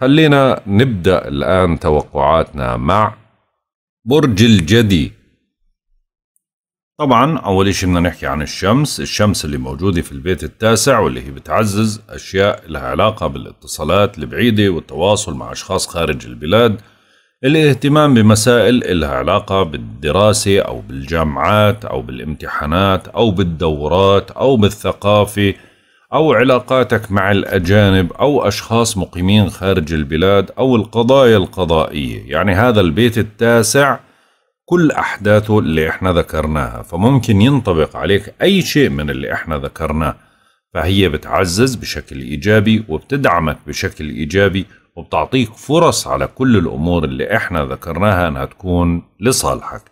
خلينا نبدأ الآن توقعاتنا مع برج الجدي طبعا أول شيء بدنا نحكي عن الشمس الشمس اللي موجودة في البيت التاسع واللي هي بتعزز أشياء لها علاقة بالاتصالات البعيدة والتواصل مع أشخاص خارج البلاد الاهتمام بمسائل لها علاقة بالدراسة أو بالجامعات أو بالامتحانات أو بالدورات أو بالثقافة أو علاقاتك مع الأجانب أو أشخاص مقيمين خارج البلاد أو القضايا القضائية يعني هذا البيت التاسع كل أحداثه اللي إحنا ذكرناها فممكن ينطبق عليك أي شيء من اللي إحنا ذكرناه فهي بتعزز بشكل إيجابي وبتدعمك بشكل إيجابي وبتعطيك فرص على كل الأمور اللي إحنا ذكرناها أنها تكون لصالحك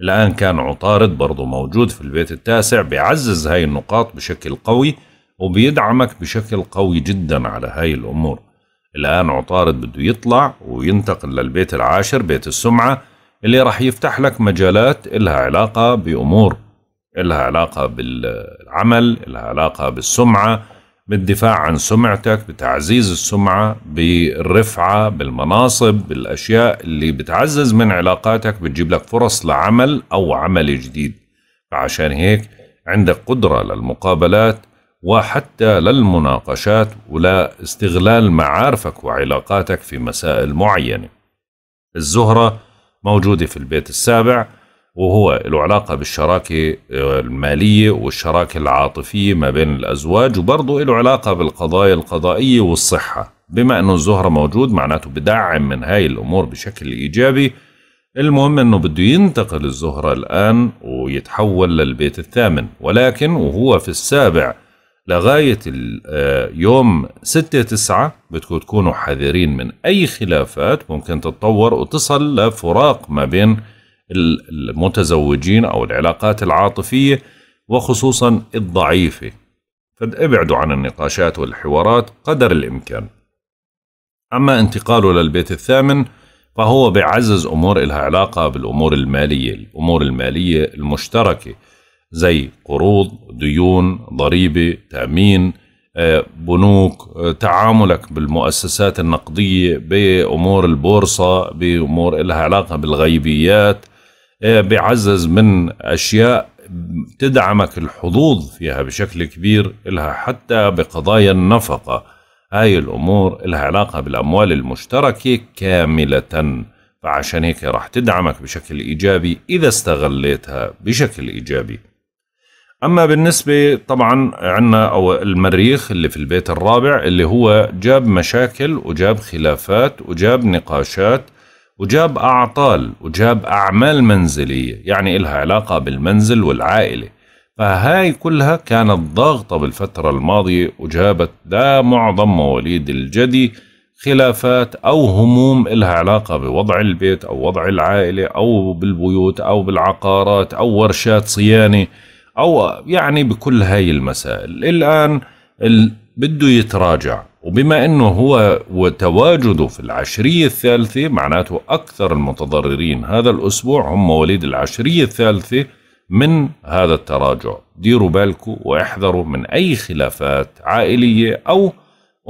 الآن كان عطارد برضو موجود في البيت التاسع بيعزز هاي النقاط بشكل قوي وبيدعمك بشكل قوي جدا على هاي الأمور الآن عطارد بده يطلع وينتقل للبيت العاشر بيت السمعة اللي راح يفتح لك مجالات إلها علاقة بأمور إلها علاقة بالعمل إلها علاقة بالسمعة بالدفاع عن سمعتك بتعزيز السمعة بالرفعة بالمناصب بالأشياء اللي بتعزز من علاقاتك بتجيب لك فرص لعمل أو عمل جديد فعشان هيك عندك قدرة للمقابلات وحتى للمناقشات ولا استغلال معارفك وعلاقاتك في مسائل معينة الزهرة موجودة في البيت السابع وهو له علاقة بالشراكة آه، المالية والشراكة العاطفية ما بين الأزواج وبرضه له علاقة بالقضايا القضائية والصحة بما أنه الزهرة موجود معناته بدعم من هاي الأمور بشكل إيجابي المهم أنه بده ينتقل الزهرة الآن ويتحول للبيت الثامن ولكن وهو في السابع لغاية آه، يوم ستة تسعة بدكم تكونوا حذرين من أي خلافات ممكن تتطور وتصل لفراق ما بين المتزوجين أو العلاقات العاطفية وخصوصا الضعيفة فابعدوا عن النقاشات والحوارات قدر الإمكان أما انتقاله للبيت الثامن فهو بيعزز أمور إلها علاقة بالأمور المالية الأمور المالية المشتركة زي قروض ديون ضريبة تأمين آه، بنوك آه، تعاملك بالمؤسسات النقدية بأمور البورصة بأمور لها علاقة بالغيبيات آه، بيعزز من أشياء تدعمك الحظوظ فيها بشكل كبير لها حتى بقضايا النفقة هاي الأمور لها علاقة بالأموال المشتركة كاملة فعشان هيك راح تدعمك بشكل إيجابي إذا استغليتها بشكل إيجابي اما بالنسبه طبعا عندنا او المريخ اللي في البيت الرابع اللي هو جاب مشاكل وجاب خلافات وجاب نقاشات وجاب اعطال وجاب اعمال منزليه يعني إلها علاقه بالمنزل والعائله فهاي كلها كانت ضاغطه بالفتره الماضيه وجابت دا معظم مواليد الجدي خلافات أو هموم إلها علاقة بوضع البيت أو وضع العائلة أو بالبيوت أو بالعقارات أو ورشات صيانة أو يعني بكل هاي المسائل الآن بده يتراجع وبما أنه هو وتواجده في العشرية الثالثة معناته أكثر المتضررين هذا الأسبوع هم مواليد العشرية الثالثة من هذا التراجع ديروا بالكم واحذروا من أي خلافات عائلية أو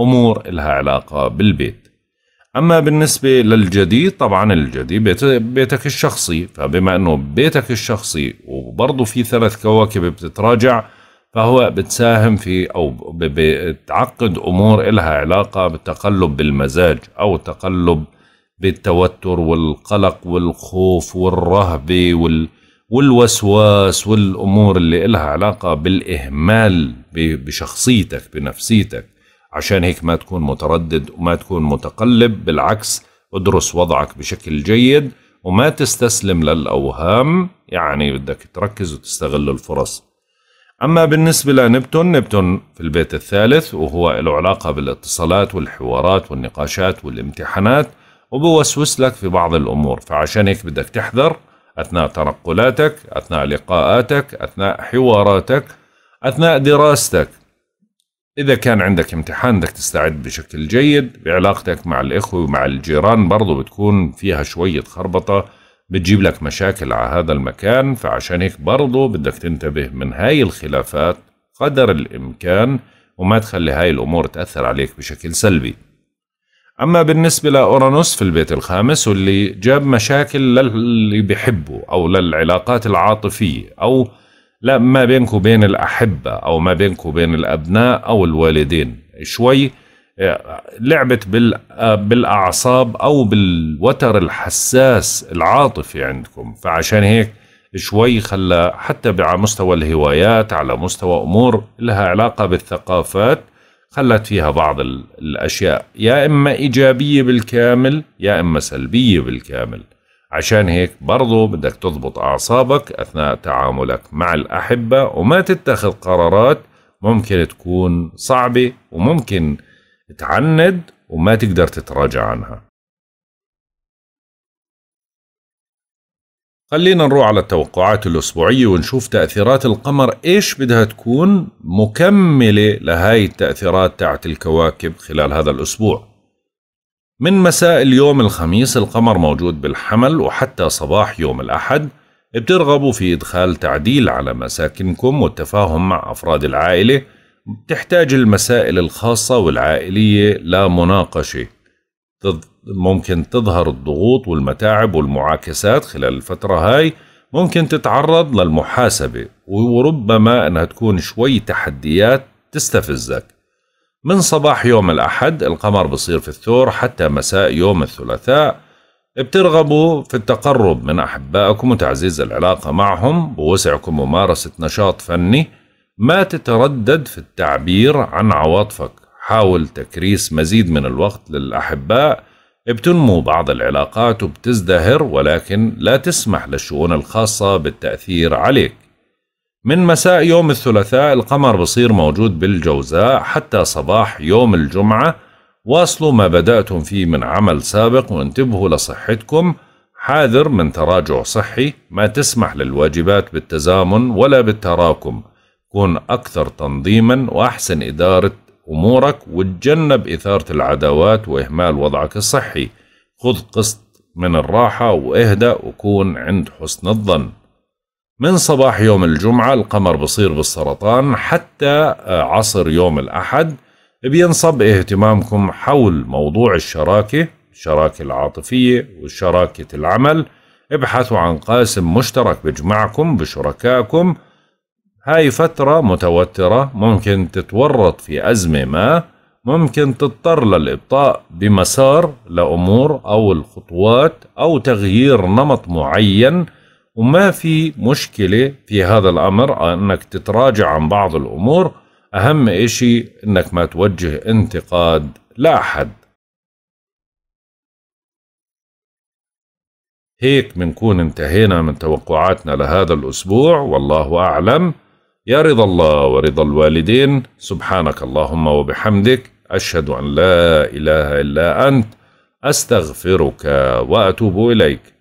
أمور لها علاقة بالبيت أما بالنسبة للجديد طبعا الجديد بيتك الشخصي فبما أنه بيتك الشخصي وبرضه في ثلاث كواكب بتتراجع فهو بتساهم في أو بتعقد أمور إلها علاقة بالتقلب بالمزاج أو التقلب بالتوتر والقلق والخوف والرهبة وال والوسواس والأمور اللي إلها علاقة بالإهمال بشخصيتك بنفسيتك عشان هيك ما تكون متردد وما تكون متقلب بالعكس ادرس وضعك بشكل جيد وما تستسلم للأوهام يعني بدك تركز وتستغل الفرص أما بالنسبة لنبتون نبتون في البيت الثالث وهو له علاقة بالاتصالات والحوارات والنقاشات والامتحانات وبوسوس لك في بعض الأمور فعشان هيك بدك تحذر أثناء تنقلاتك أثناء لقاءاتك أثناء حواراتك أثناء دراستك إذا كان عندك امتحان بدك تستعد بشكل جيد بعلاقتك مع الإخوة ومع الجيران برضو بتكون فيها شوية خربطة بتجيب لك مشاكل على هذا المكان فعشان هيك برضو بدك تنتبه من هاي الخلافات قدر الإمكان وما تخلي هاي الأمور تأثر عليك بشكل سلبي أما بالنسبة لأورانوس في البيت الخامس واللي جاب مشاكل للي بحبه أو للعلاقات العاطفية أو لا ما بينكم وبين الأحبة أو ما بينكم وبين الأبناء أو الوالدين شوي آه، لعبت آه، بالأعصاب أو بالوتر الحساس العاطفي عندكم فعشان هيك شوي خلى حتى على مستوى الهوايات على مستوى أمور لها علاقة بالثقافات خلت فيها بعض الأشياء يا إما إيجابية بالكامل يا إما سلبية بالكامل عشان هيك برضو بدك تضبط أعصابك أثناء تعاملك مع الأحبة وما تتخذ قرارات ممكن تكون صعبة وممكن تعند وما تقدر تتراجع عنها خلينا نروح على التوقعات الأسبوعية ونشوف تأثيرات القمر إيش بدها تكون مكملة لهاي التأثيرات تاعت الكواكب خلال هذا الأسبوع من مساء اليوم الخميس القمر موجود بالحمل وحتى صباح يوم الأحد بترغبوا في إدخال تعديل على مساكنكم والتفاهم مع أفراد العائلة بتحتاج المسائل الخاصة والعائلية لمناقشة ممكن تظهر الضغوط والمتاعب والمعاكسات خلال الفترة هاي ممكن تتعرض للمحاسبة وربما أنها تكون شوي تحديات تستفزك من صباح يوم الأحد القمر بصير في الثور حتى مساء يوم الثلاثاء بترغبوا في التقرب من أحبائكم وتعزيز العلاقة معهم بوسعكم ممارسة نشاط فني ما تتردد في التعبير عن عواطفك حاول تكريس مزيد من الوقت للأحباء بتنمو بعض العلاقات وبتزدهر ولكن لا تسمح للشؤون الخاصة بالتأثير عليك من مساء يوم الثلاثاء القمر بصير موجود بالجوزاء حتى صباح يوم الجمعة واصلوا ما بدأتم فيه من عمل سابق وانتبهوا لصحتكم حاذر من تراجع صحي ما تسمح للواجبات بالتزامن ولا بالتراكم كن أكثر تنظيما وأحسن إدارة أمورك وتجنب إثارة العداوات وإهمال وضعك الصحي خذ قسط من الراحة واهدأ وكون عند حسن الظن من صباح يوم الجمعة القمر بصير بالسرطان حتى آه، عصر يوم الأحد بينصب اهتمامكم حول موضوع الشراكة الشراكة العاطفية وشراكة العمل ابحثوا عن قاسم مشترك بجمعكم بشركائكم هاي فترة متوترة ممكن تتورط في أزمة ما ممكن تضطر للإبطاء بمسار لأمور أو الخطوات أو تغيير نمط معين وما في مشكلة في هذا الأمر أنك تتراجع عن بعض الأمور أهم إشي أنك ما توجه انتقاد لأحد هيك بنكون انتهينا من توقعاتنا لهذا الأسبوع والله أعلم يا رضا الله ورضا الوالدين سبحانك اللهم وبحمدك أشهد أن لا إله إلا أنت أستغفرك وأتوب إليك